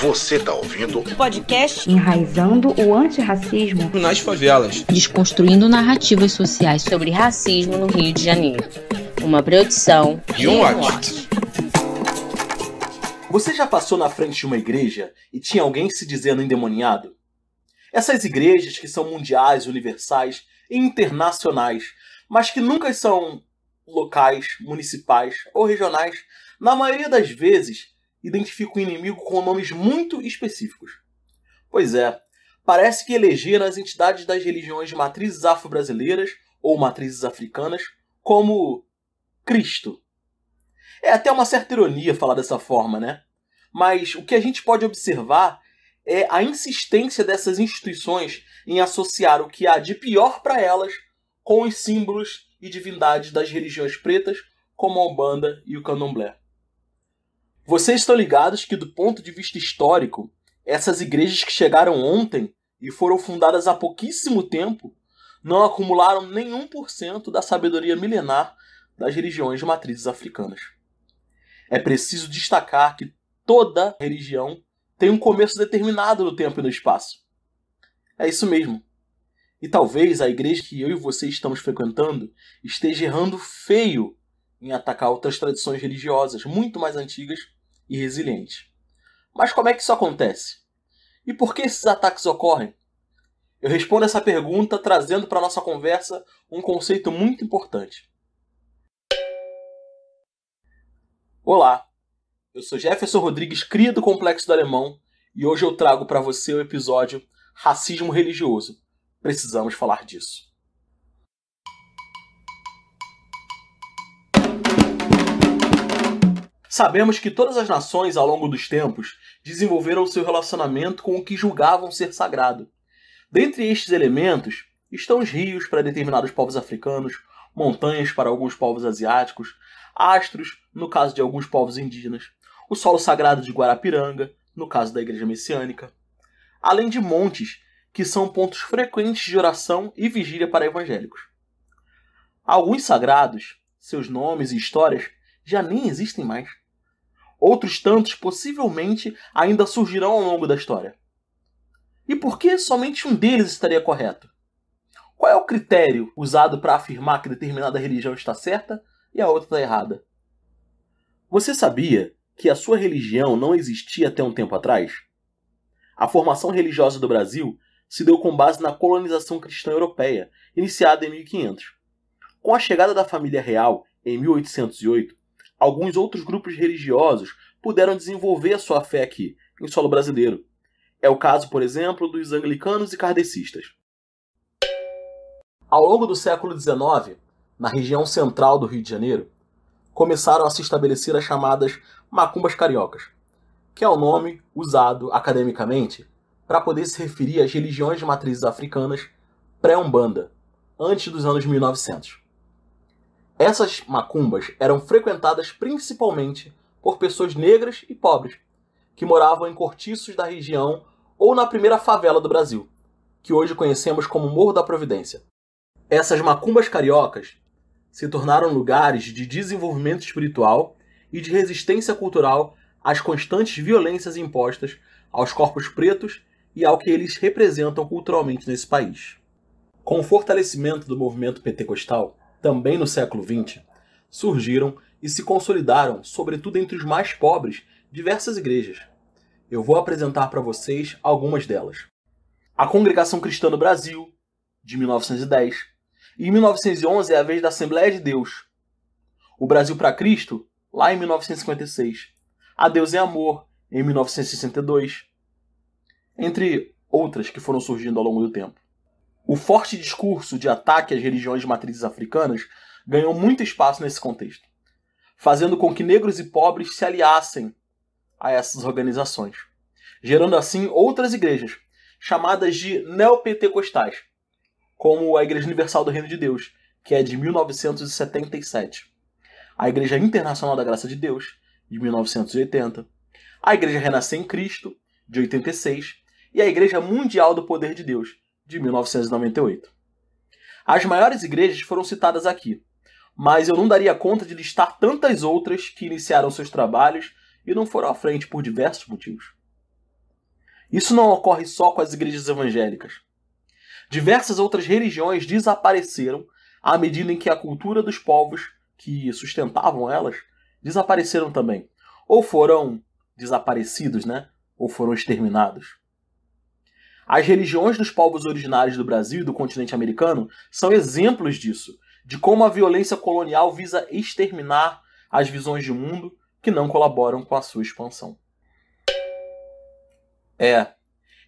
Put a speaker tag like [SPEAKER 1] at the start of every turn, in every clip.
[SPEAKER 1] Você tá ouvindo?
[SPEAKER 2] Podcast Enraizando o Antirracismo nas
[SPEAKER 1] Favelas.
[SPEAKER 2] Desconstruindo narrativas sociais sobre racismo no Rio de Janeiro. Uma produção e um watch.
[SPEAKER 1] Você já passou na frente de uma igreja e tinha alguém se dizendo endemoniado? Essas igrejas que são mundiais, universais e internacionais, mas que nunca são locais, municipais ou regionais, na maioria das vezes identifica o inimigo com nomes muito específicos. Pois é, parece que elegeram as entidades das religiões de matrizes afro-brasileiras ou matrizes africanas como Cristo. É até uma certa ironia falar dessa forma, né? Mas o que a gente pode observar é a insistência dessas instituições em associar o que há de pior para elas com os símbolos e divindades das religiões pretas, como a Umbanda e o Candomblé. Vocês estão ligados que, do ponto de vista histórico, essas igrejas que chegaram ontem e foram fundadas há pouquíssimo tempo não acumularam nenhum por cento da sabedoria milenar das religiões de matrizes africanas. É preciso destacar que toda religião tem um começo determinado no tempo e no espaço. É isso mesmo. E talvez a igreja que eu e você estamos frequentando esteja errando feio em atacar outras tradições religiosas muito mais antigas e resiliente. Mas como é que isso acontece? E por que esses ataques ocorrem? Eu respondo essa pergunta trazendo para nossa conversa um conceito muito importante. Olá, eu sou Jefferson Rodrigues, cria do Complexo do Alemão, e hoje eu trago para você o episódio Racismo Religioso. Precisamos falar disso. Sabemos que todas as nações ao longo dos tempos desenvolveram seu relacionamento com o que julgavam ser sagrado. Dentre estes elementos estão os rios para determinados povos africanos, montanhas para alguns povos asiáticos, astros, no caso de alguns povos indígenas, o solo sagrado de Guarapiranga, no caso da Igreja Messiânica, além de montes, que são pontos frequentes de oração e vigília para evangélicos. Alguns sagrados, seus nomes e histórias já nem existem mais. Outros tantos possivelmente ainda surgirão ao longo da história. E por que somente um deles estaria correto? Qual é o critério usado para afirmar que determinada religião está certa e a outra está errada? Você sabia que a sua religião não existia até um tempo atrás? A formação religiosa do Brasil se deu com base na colonização cristã europeia, iniciada em 1500. Com a chegada da família real em 1808, alguns outros grupos religiosos puderam desenvolver sua fé aqui, em solo brasileiro. É o caso, por exemplo, dos anglicanos e kardecistas. Ao longo do século XIX, na região central do Rio de Janeiro, começaram a se estabelecer as chamadas macumbas cariocas, que é o nome usado academicamente para poder se referir às religiões de matrizes africanas pré-umbanda, antes dos anos 1900. Essas macumbas eram frequentadas principalmente por pessoas negras e pobres, que moravam em cortiços da região ou na primeira favela do Brasil, que hoje conhecemos como Morro da Providência. Essas macumbas cariocas se tornaram lugares de desenvolvimento espiritual e de resistência cultural às constantes violências impostas aos corpos pretos e ao que eles representam culturalmente nesse país. Com o fortalecimento do movimento pentecostal, também no século XX, surgiram e se consolidaram, sobretudo entre os mais pobres, diversas igrejas. Eu vou apresentar para vocês algumas delas. A Congregação Cristã no Brasil, de 1910. E em 1911 é a vez da Assembleia de Deus. O Brasil para Cristo, lá em 1956. A Deus é Amor, em 1962. Entre outras que foram surgindo ao longo do tempo. O forte discurso de ataque às religiões de matrizes africanas ganhou muito espaço nesse contexto, fazendo com que negros e pobres se aliassem a essas organizações, gerando assim outras igrejas, chamadas de neopentecostais, como a Igreja Universal do Reino de Deus, que é de 1977, a Igreja Internacional da Graça de Deus, de 1980, a Igreja Renascer em Cristo, de 86, e a Igreja Mundial do Poder de Deus, de 1998. As maiores igrejas foram citadas aqui, mas eu não daria conta de listar tantas outras que iniciaram seus trabalhos e não foram à frente por diversos motivos. Isso não ocorre só com as igrejas evangélicas. Diversas outras religiões desapareceram à medida em que a cultura dos povos que sustentavam elas desapareceram também. Ou foram desaparecidos, né? Ou foram exterminados. As religiões dos povos originários do Brasil e do continente americano são exemplos disso, de como a violência colonial visa exterminar as visões de mundo que não colaboram com a sua expansão. É,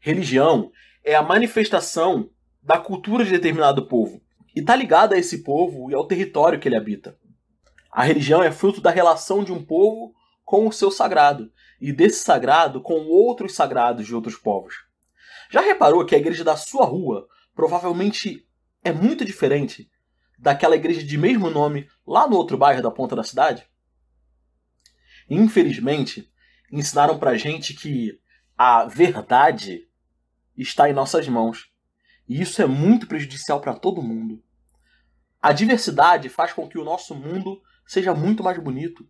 [SPEAKER 1] religião é a manifestação da cultura de determinado povo e está ligada a esse povo e ao território que ele habita. A religião é fruto da relação de um povo com o seu sagrado e desse sagrado com outros sagrados de outros povos. Já reparou que a igreja da sua rua provavelmente é muito diferente daquela igreja de mesmo nome lá no outro bairro da ponta da cidade? Infelizmente, ensinaram pra gente que a verdade está em nossas mãos. E isso é muito prejudicial para todo mundo. A diversidade faz com que o nosso mundo seja muito mais bonito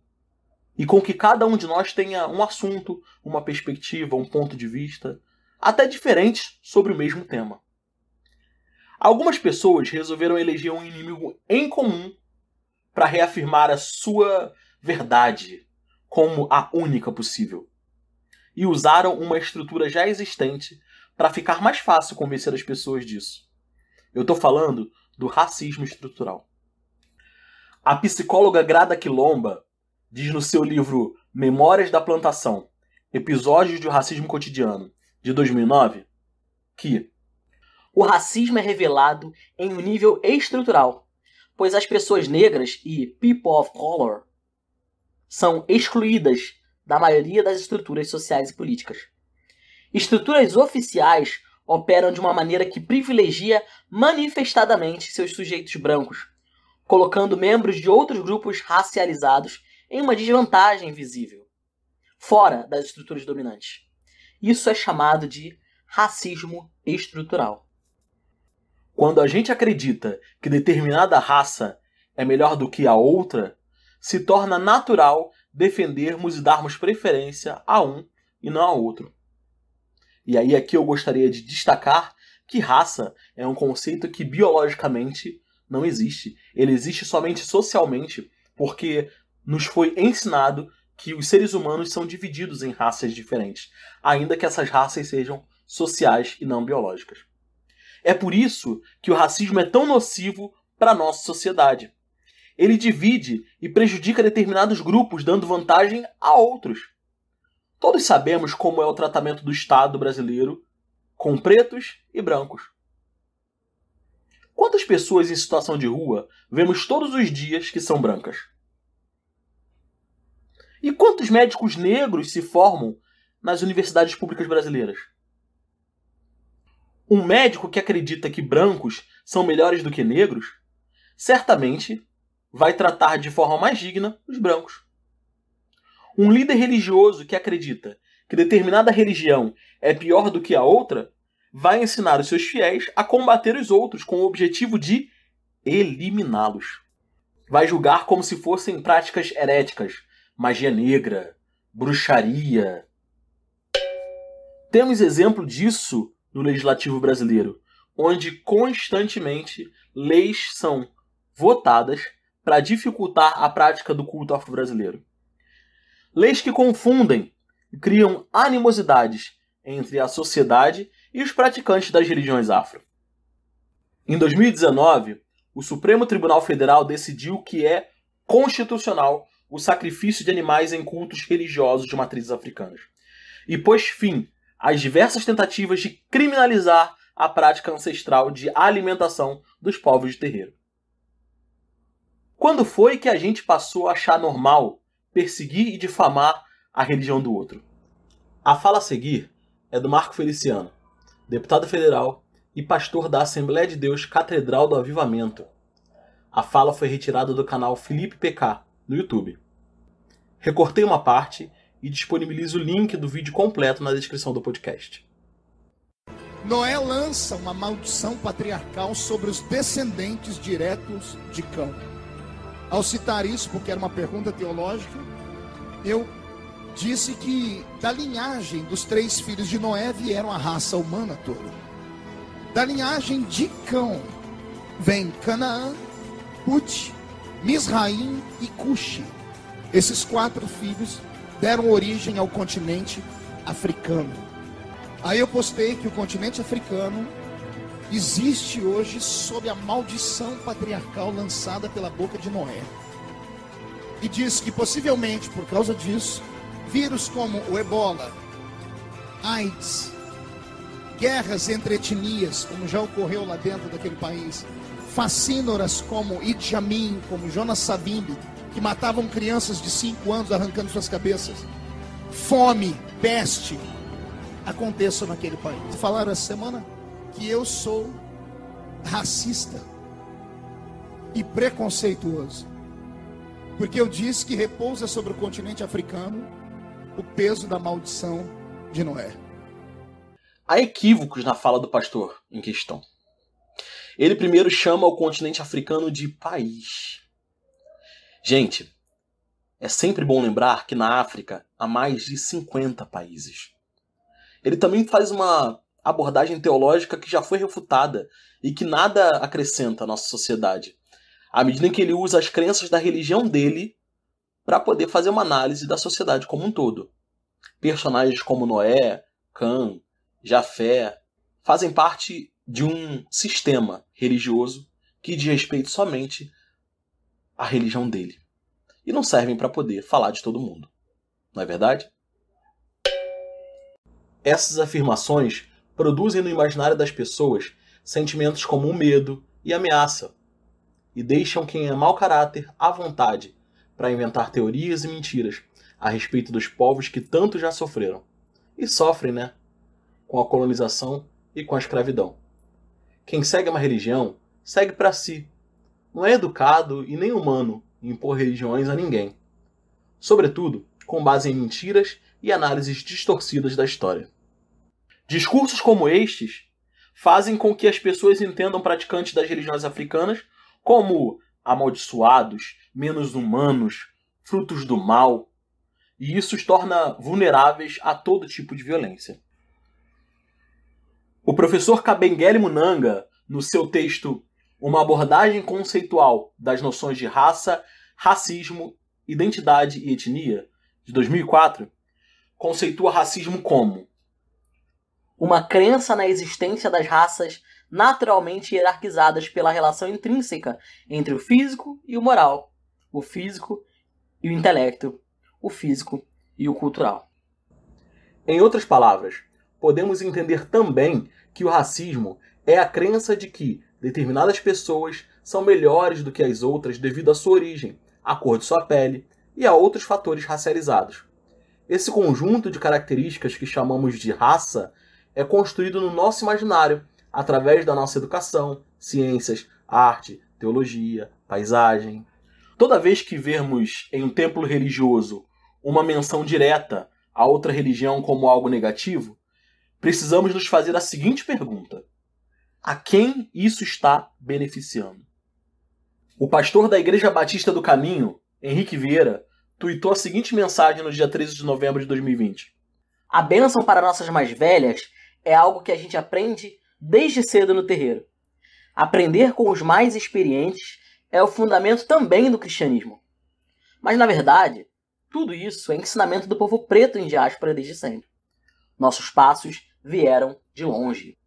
[SPEAKER 1] e com que cada um de nós tenha um assunto, uma perspectiva, um ponto de vista, até diferentes sobre o mesmo tema. Algumas pessoas resolveram eleger um inimigo em comum para reafirmar a sua verdade como a única possível. E usaram uma estrutura já existente para ficar mais fácil convencer as pessoas disso. Eu estou falando do racismo estrutural. A psicóloga Grada Quilomba diz no seu livro Memórias da Plantação: Episódios do Racismo Cotidiano de 2009, que
[SPEAKER 2] o racismo é revelado em um nível estrutural, pois as pessoas negras e people of color são excluídas da maioria das estruturas sociais e políticas. Estruturas oficiais operam de uma maneira que privilegia manifestadamente seus sujeitos brancos, colocando membros de outros grupos racializados em uma desvantagem visível, fora das estruturas dominantes. Isso é chamado de racismo estrutural.
[SPEAKER 1] Quando a gente acredita que determinada raça é melhor do que a outra, se torna natural defendermos e darmos preferência a um e não a outro. E aí aqui eu gostaria de destacar que raça é um conceito que biologicamente não existe. Ele existe somente socialmente porque nos foi ensinado que os seres humanos são divididos em raças diferentes, ainda que essas raças sejam sociais e não biológicas. É por isso que o racismo é tão nocivo para a nossa sociedade. Ele divide e prejudica determinados grupos, dando vantagem a outros. Todos sabemos como é o tratamento do Estado brasileiro com pretos e brancos. Quantas pessoas em situação de rua vemos todos os dias que são brancas? E quantos médicos negros se formam nas universidades públicas brasileiras? Um médico que acredita que brancos são melhores do que negros, certamente vai tratar de forma mais digna os brancos. Um líder religioso que acredita que determinada religião é pior do que a outra, vai ensinar os seus fiéis a combater os outros com o objetivo de eliminá-los. Vai julgar como se fossem práticas heréticas, magia negra, bruxaria. Temos exemplo disso no legislativo brasileiro, onde constantemente leis são votadas para dificultar a prática do culto afro-brasileiro. Leis que confundem e criam animosidades entre a sociedade e os praticantes das religiões afro. Em 2019, o Supremo Tribunal Federal decidiu que é constitucional o sacrifício de animais em cultos religiosos de matrizes africanas. E pôs fim às diversas tentativas de criminalizar a prática ancestral de alimentação dos povos de terreiro. Quando foi que a gente passou a achar normal perseguir e difamar a religião do outro? A fala a seguir é do Marco Feliciano, deputado federal e pastor da Assembleia de Deus Catedral do Avivamento. A fala foi retirada do canal Felipe PK, no YouTube. Recortei uma parte e disponibilizo o link do vídeo completo na descrição do podcast.
[SPEAKER 3] Noé lança uma maldição patriarcal sobre os descendentes diretos de Cão. Ao citar isso, porque era uma pergunta teológica, eu disse que da linhagem dos três filhos de Noé vieram a raça humana toda. Da linhagem de Cão vem Canaã, Ute Misraim e Cuxi. Esses quatro filhos deram origem ao continente africano. Aí eu postei que o continente africano existe hoje sob a maldição patriarcal lançada pela boca de Noé. E diz que possivelmente por causa disso, vírus como o ebola, AIDS, guerras entre etnias, como já ocorreu lá dentro daquele país, Facínoras como Amin, como Jonas Savimbi, que matavam crianças de 5 anos arrancando suas cabeças. Fome, peste, aconteça naquele país. Falaram essa semana que eu sou racista e preconceituoso. Porque eu disse que repousa sobre o continente africano o peso da maldição de Noé.
[SPEAKER 1] Há equívocos na fala do pastor em questão. Ele primeiro chama o continente africano de país. Gente, é sempre bom lembrar que na África há mais de 50 países. Ele também faz uma abordagem teológica que já foi refutada e que nada acrescenta à nossa sociedade, à medida em que ele usa as crenças da religião dele para poder fazer uma análise da sociedade como um todo. Personagens como Noé, Cã, Jafé fazem parte de um sistema religioso que diz respeito somente à religião dele. E não servem para poder falar de todo mundo. Não é verdade? Essas afirmações produzem no imaginário das pessoas sentimentos como medo e ameaça, e deixam quem é mau caráter à vontade para inventar teorias e mentiras a respeito dos povos que tanto já sofreram. E sofrem, né? Com a colonização e com a escravidão. Quem segue uma religião, segue para si. Não é educado e nem humano impor religiões a ninguém. Sobretudo, com base em mentiras e análises distorcidas da história. Discursos como estes fazem com que as pessoas entendam praticantes das religiões africanas como amaldiçoados, menos humanos, frutos do mal, e isso os torna vulneráveis a todo tipo de violência. O professor Kabengele Munanga, no seu texto Uma abordagem conceitual das noções de raça, racismo, identidade e etnia, de 2004,
[SPEAKER 2] conceitua racismo como uma crença na existência das raças naturalmente hierarquizadas pela relação intrínseca entre o físico e o moral, o físico e o intelecto, o físico e o cultural.
[SPEAKER 1] Em outras palavras, podemos entender também que o racismo é a crença de que determinadas pessoas são melhores do que as outras devido à sua origem, à cor de sua pele e a outros fatores racializados. Esse conjunto de características que chamamos de raça é construído no nosso imaginário através da nossa educação, ciências, arte, teologia, paisagem. Toda vez que vermos em um templo religioso uma menção direta a outra religião como algo negativo, precisamos nos fazer a seguinte pergunta: a quem isso está beneficiando? O pastor da Igreja Batista do Caminho, Henrique Vieira, tuitou a seguinte mensagem no dia 13 de novembro de 2020.
[SPEAKER 2] A bênção para nossas mais velhas é algo que a gente aprende desde cedo no terreiro. Aprender com os mais experientes é o fundamento também do cristianismo. Mas, na verdade, tudo isso é ensinamento do povo preto em diáspora desde sempre. Nossos passos vieram de longe.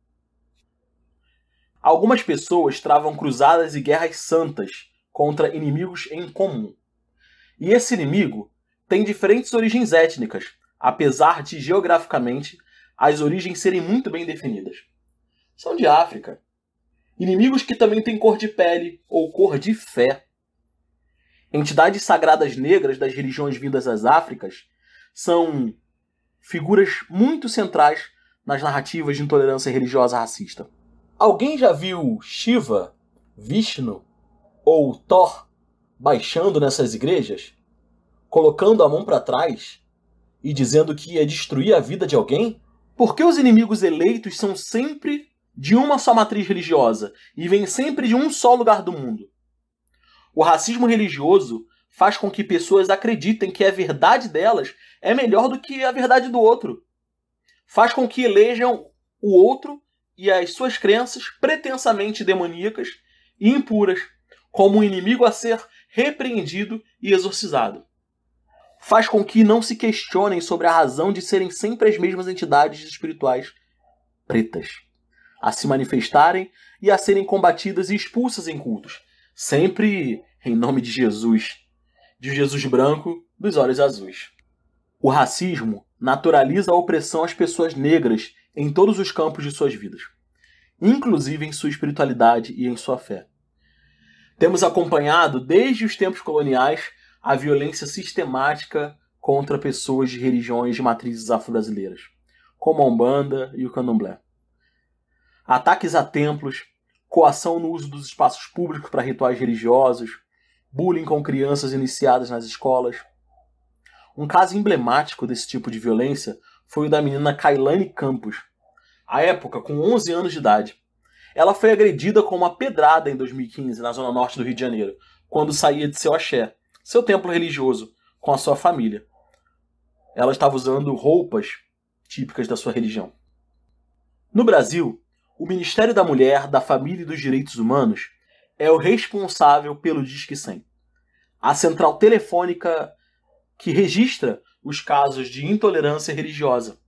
[SPEAKER 1] Algumas pessoas travam cruzadas e guerras santas contra inimigos em comum. E esse inimigo tem diferentes origens étnicas, apesar de geograficamente as origens serem muito bem definidas. São de África. Inimigos que também têm cor de pele ou cor de fé. Entidades sagradas negras das religiões vindas às Áfricas são figuras muito centrais nas narrativas de intolerância religiosa racista. Alguém já viu Shiva, Vishnu ou Thor baixando nessas igrejas, colocando a mão para trás e dizendo que ia destruir a vida de alguém? Por que os inimigos eleitos são sempre de uma só matriz religiosa e vêm sempre de um só lugar do mundo? O racismo religioso faz com que pessoas acreditem que a verdade delas é melhor do que a verdade do outro faz com que elejam o outro e as suas crenças pretensamente demoníacas e impuras como um inimigo a ser repreendido e exorcizado. Faz com que não se questionem sobre a razão de serem sempre as mesmas entidades espirituais pretas a se manifestarem e a serem combatidas e expulsas em cultos, sempre em nome de Jesus, de Jesus branco dos olhos azuis. O racismo naturaliza a opressão às pessoas negras em todos os campos de suas vidas, inclusive em sua espiritualidade e em sua fé. Temos acompanhado, desde os tempos coloniais, a violência sistemática contra pessoas de religiões de matrizes afro-brasileiras, como a Umbanda e o Candomblé. Ataques a templos, coação no uso dos espaços públicos para rituais religiosos, bullying com crianças iniciadas nas escolas, um caso emblemático desse tipo de violência foi o da menina Kailane Campos, à época com 11 anos de idade. Ela foi agredida com uma pedrada em 2015 na zona norte do Rio de Janeiro, quando saía de seu axé, seu templo religioso, com a sua família. Ela estava usando roupas típicas da sua religião. No Brasil, o Ministério da Mulher, da Família e dos Direitos Humanos é o responsável pelo Disque 100. A central telefônica que registra os casos de intolerância religiosa.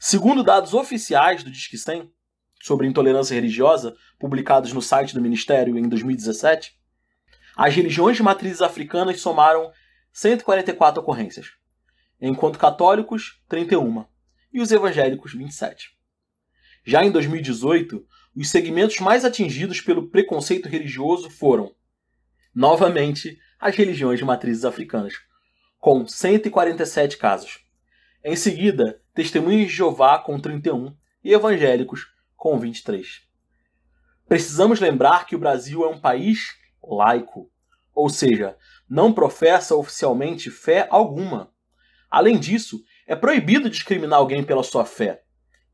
[SPEAKER 1] Segundo dados oficiais do Disque 100 sobre intolerância religiosa, publicados no site do Ministério em 2017, as religiões de matrizes africanas somaram 144 ocorrências, enquanto católicos, 31, e os evangélicos, 27. Já em 2018, os segmentos mais atingidos pelo preconceito religioso foram, novamente, as religiões de matrizes africanas, com 147 casos. Em seguida, testemunhas de Jeová com 31 e evangélicos com 23. Precisamos lembrar que o Brasil é um país laico, ou seja, não professa oficialmente fé alguma. Além disso, é proibido discriminar alguém pela sua fé.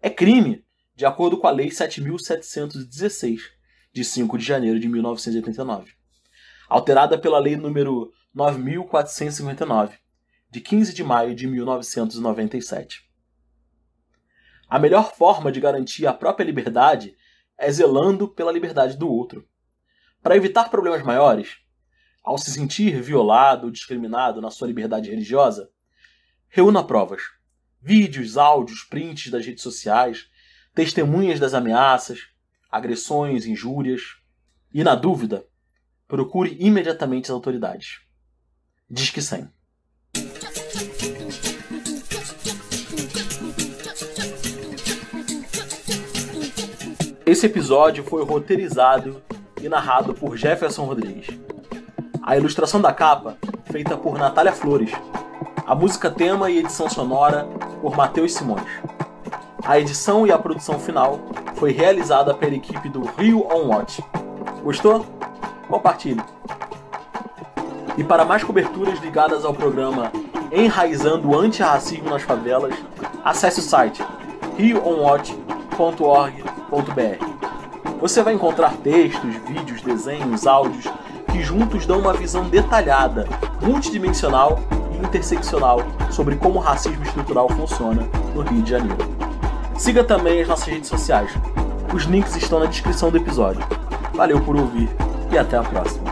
[SPEAKER 1] É crime, de acordo com a Lei 7716, de 5 de janeiro de 1989, alterada pela Lei número 9459, de 15 de maio de 1997. A melhor forma de garantir a própria liberdade é zelando pela liberdade do outro. Para evitar problemas maiores, ao se sentir violado ou discriminado na sua liberdade religiosa, reúna provas. Vídeos, áudios, prints das redes sociais, testemunhas das ameaças, agressões, injúrias. E, na dúvida, procure imediatamente as autoridades. Diz que sem. Esse episódio foi roteirizado e narrado por Jefferson Rodrigues. A ilustração da capa, feita por Natália Flores. A música tema e edição sonora por Matheus Simões. A edição e a produção final foi realizada pela equipe do Rio On Watch. Gostou? Compartilhe! E para mais coberturas ligadas ao programa Enraizando o Antirracismo nas Favelas, acesse o site rioonwatch.org.br. Você vai encontrar textos, vídeos, desenhos, áudios que juntos dão uma visão detalhada, multidimensional e interseccional sobre como o racismo estrutural funciona no Rio de Janeiro. Siga também as nossas redes sociais. Os links estão na descrição do episódio. Valeu por ouvir e até a próxima.